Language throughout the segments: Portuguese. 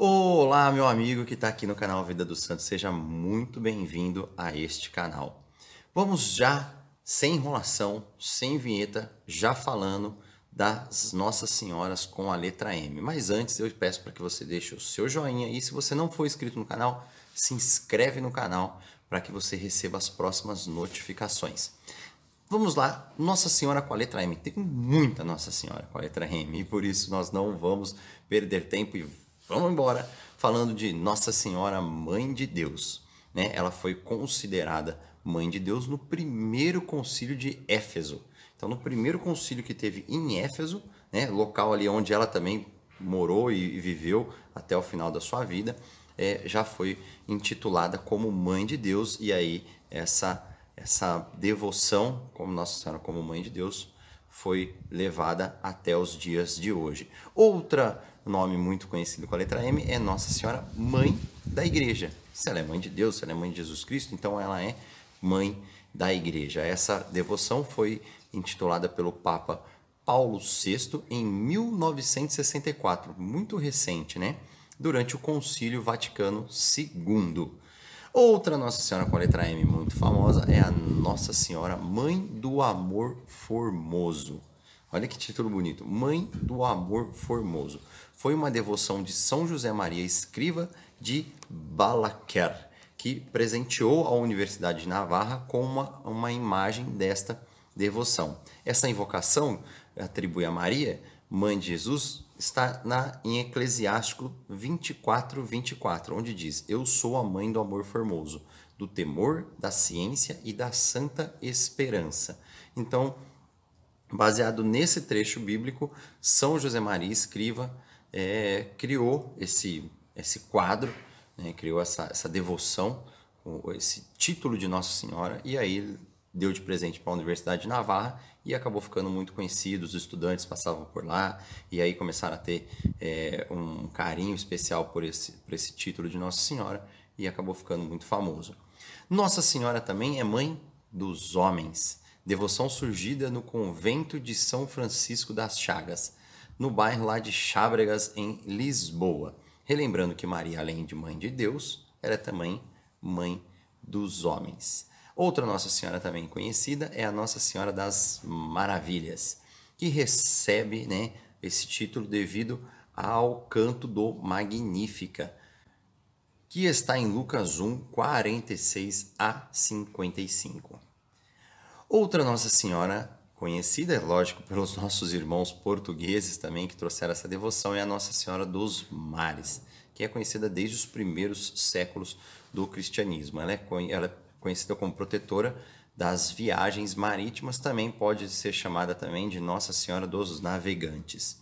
Olá, meu amigo que está aqui no canal Vida do Santo, seja muito bem-vindo a este canal. Vamos já, sem enrolação, sem vinheta, já falando das Nossas Senhoras com a letra M. Mas antes eu peço para que você deixe o seu joinha e se você não for inscrito no canal, se inscreve no canal para que você receba as próximas notificações. Vamos lá, Nossa Senhora com a letra M. Tem muita Nossa Senhora com a letra M e por isso nós não vamos perder tempo e Vamos embora falando de Nossa Senhora Mãe de Deus. Né? Ela foi considerada Mãe de Deus no primeiro concílio de Éfeso. Então, no primeiro concílio que teve em Éfeso, né, local ali onde ela também morou e viveu até o final da sua vida, é, já foi intitulada como Mãe de Deus e aí essa essa devoção como Nossa Senhora como Mãe de Deus foi levada até os dias de hoje. Outra o nome muito conhecido com a letra M é Nossa Senhora Mãe da Igreja. Se ela é mãe de Deus, se ela é mãe de Jesus Cristo, então ela é mãe da Igreja. Essa devoção foi intitulada pelo Papa Paulo VI em 1964, muito recente, né? Durante o Concílio Vaticano II. Outra Nossa Senhora com a letra M muito famosa é a Nossa Senhora Mãe do Amor Formoso. Olha que título bonito. Mãe do Amor Formoso. Foi uma devoção de São José Maria Escriva de Balaquer, que presenteou a Universidade de Navarra com uma, uma imagem desta devoção. Essa invocação atribui a Maria, mãe de Jesus, está na, em Eclesiástico 24, 24, onde diz: Eu sou a mãe do amor formoso, do temor, da ciência e da santa esperança. Então, Baseado nesse trecho bíblico, São José Maria Escriva é, criou esse, esse quadro, né, criou essa, essa devoção, esse título de Nossa Senhora, e aí deu de presente para a Universidade de Navarra e acabou ficando muito conhecido. Os estudantes passavam por lá e aí começaram a ter é, um carinho especial por esse, por esse título de Nossa Senhora e acabou ficando muito famoso. Nossa Senhora também é mãe dos homens devoção surgida no convento de São Francisco das Chagas, no bairro lá de Chábregas, em Lisboa. Relembrando que Maria, além de mãe de Deus, era é também mãe dos homens. Outra Nossa Senhora também conhecida é a Nossa Senhora das Maravilhas, que recebe né, esse título devido ao canto do Magnífica, que está em Lucas 1, 46 a 55. Outra Nossa Senhora conhecida, é lógico, pelos nossos irmãos portugueses também que trouxeram essa devoção, é a Nossa Senhora dos Mares, que é conhecida desde os primeiros séculos do cristianismo. Ela é, ela é conhecida como protetora das viagens marítimas, também pode ser chamada também de Nossa Senhora dos Navegantes.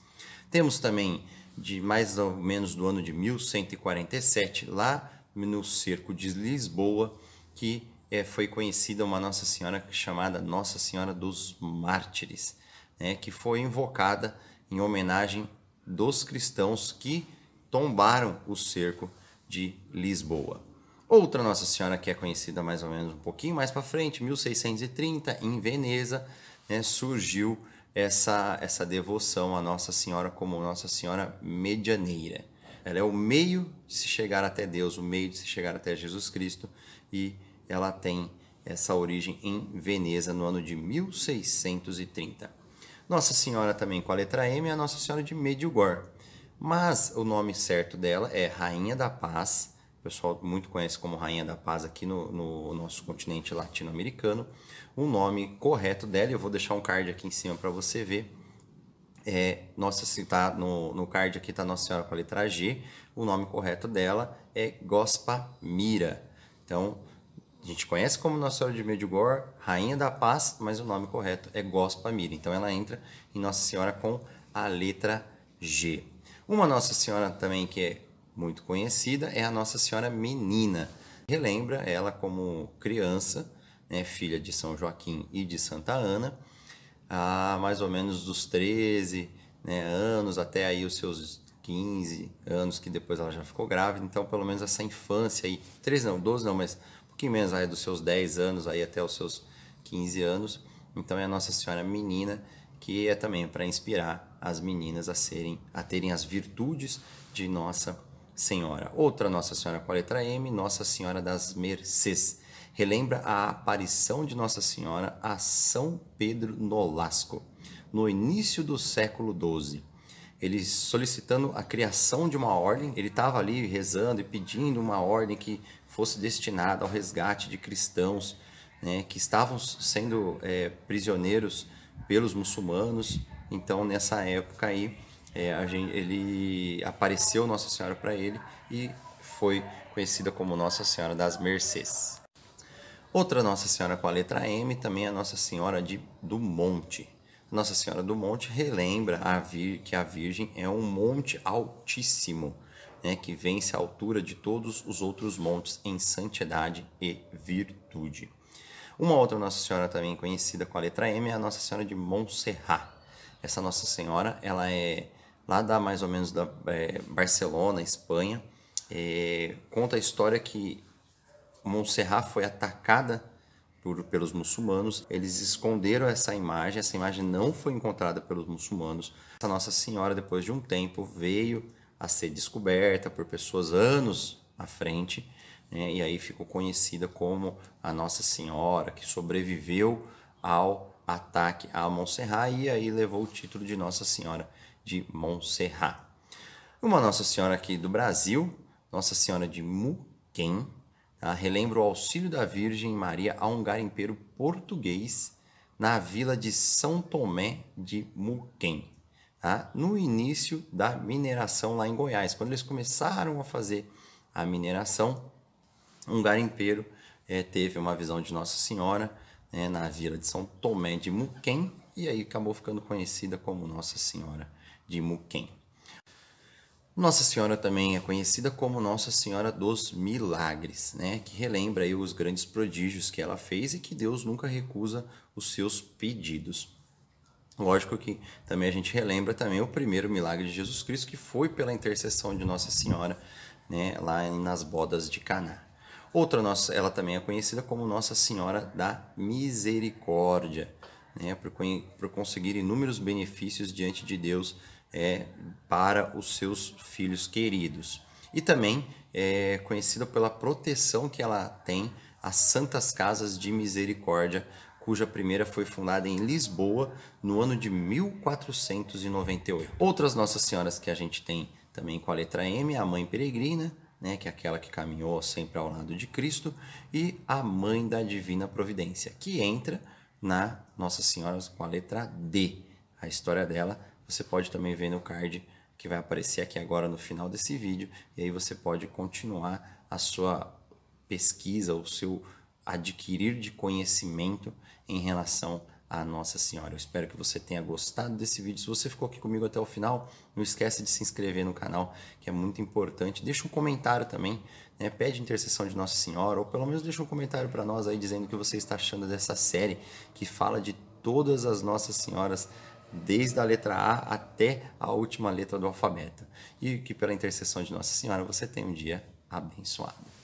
Temos também de mais ou menos do ano de 1147, lá no cerco de Lisboa, que é, foi conhecida uma Nossa Senhora chamada Nossa Senhora dos Mártires, né, que foi invocada em homenagem dos cristãos que tombaram o cerco de Lisboa. Outra Nossa Senhora que é conhecida mais ou menos um pouquinho mais para frente, 1630, em Veneza, né, surgiu essa, essa devoção à Nossa Senhora como Nossa Senhora Medianeira. Ela é o meio de se chegar até Deus, o meio de se chegar até Jesus Cristo e ela tem essa origem em Veneza no ano de 1630. Nossa Senhora também com a letra M é a Nossa Senhora de Medjugorje, mas o nome certo dela é Rainha da Paz. O pessoal muito conhece como Rainha da Paz aqui no, no nosso continente latino-americano. O nome correto dela, eu vou deixar um card aqui em cima para você ver. É, nossa, tá no, no card aqui está Nossa Senhora com a letra G. O nome correto dela é Gospamira. Então, a gente conhece como Nossa Senhora de Medjugor, Rainha da Paz, mas o nome correto é Gospamira. Então ela entra em Nossa Senhora com a letra G. Uma Nossa Senhora também que é muito conhecida é a Nossa Senhora Menina. Relembra ela como criança, né, filha de São Joaquim e de Santa Ana, há mais ou menos dos 13 né, anos até aí os seus 15 anos, que depois ela já ficou grávida, então pelo menos essa infância aí, 13 não, 12 não, mas um pouquinho menos, aí dos seus 10 anos aí até os seus 15 anos, então é a Nossa Senhora Menina, que é também para inspirar as meninas a serem, a terem as virtudes de Nossa Senhora. Outra Nossa Senhora com a letra M, Nossa Senhora das Mercês. Relembra a aparição de Nossa Senhora a São Pedro Nolasco, no início do século 12 ele solicitando a criação de uma ordem, ele estava ali rezando e pedindo uma ordem que fosse destinada ao resgate de cristãos né, que estavam sendo é, prisioneiros pelos muçulmanos. Então, nessa época aí, é, gente, ele apareceu Nossa Senhora para ele e foi conhecida como Nossa Senhora das Mercês. Outra Nossa Senhora com a letra M também é a Nossa Senhora de, do Monte. Nossa Senhora do Monte relembra a vir, que a Virgem é um monte altíssimo, né, que vence a altura de todos os outros montes em santidade e virtude. Uma outra Nossa Senhora também conhecida com a letra M é a Nossa Senhora de Montserrat. Essa Nossa Senhora, ela é lá da mais ou menos da é, Barcelona, Espanha. É, conta a história que Montserrat foi atacada por, pelos muçulmanos. Eles esconderam essa imagem, essa imagem não foi encontrada pelos muçulmanos. Essa Nossa Senhora, depois de um tempo, veio a ser descoberta por pessoas anos à frente, né? e aí ficou conhecida como a Nossa Senhora, que sobreviveu ao ataque a Montserrat e aí levou o título de Nossa Senhora de Montserrat. Uma Nossa Senhora aqui do Brasil, Nossa Senhora de Muquem, ah, relembra o auxílio da Virgem Maria a um garimpeiro português na vila de São Tomé de Muquem, tá? no início da mineração lá em Goiás. Quando eles começaram a fazer a mineração, um garimpeiro é, teve uma visão de Nossa Senhora né, na vila de São Tomé de Muquem e aí acabou ficando conhecida como Nossa Senhora de Muquem. Nossa Senhora também é conhecida como Nossa Senhora dos Milagres, né? que relembra aí os grandes prodígios que ela fez e que Deus nunca recusa os seus pedidos. Lógico que também a gente relembra também o primeiro milagre de Jesus Cristo, que foi pela intercessão de Nossa Senhora, né, lá nas bodas de Caná. Outra nossa, ela também é conhecida como Nossa Senhora da Misericórdia, né, por, por conseguir inúmeros benefícios diante de Deus é, para os seus filhos queridos. E também é conhecida pela proteção que ela tem às Santas Casas de Misericórdia, cuja primeira foi fundada em Lisboa no ano de 1498. Outras Nossas Senhoras que a gente tem também com a letra M, a Mãe Peregrina, né, que é aquela que caminhou sempre ao lado de Cristo, e a Mãe da Divina Providência, que entra na Nossa Senhora com a letra D. A história dela você pode também ver no card que vai aparecer aqui agora no final desse vídeo e aí você pode continuar a sua pesquisa, o seu adquirir de conhecimento em relação a Nossa Senhora. Eu espero que você tenha gostado desse vídeo. Se você ficou aqui comigo até o final, não esquece de se inscrever no canal, que é muito importante. Deixa um comentário também, né? Pede intercessão de Nossa Senhora, ou pelo menos deixa um comentário para nós aí dizendo o que você está achando dessa série que fala de todas as Nossas Senhoras desde a letra A até a última letra do alfabeto. E que pela intercessão de Nossa Senhora você tenha um dia abençoado.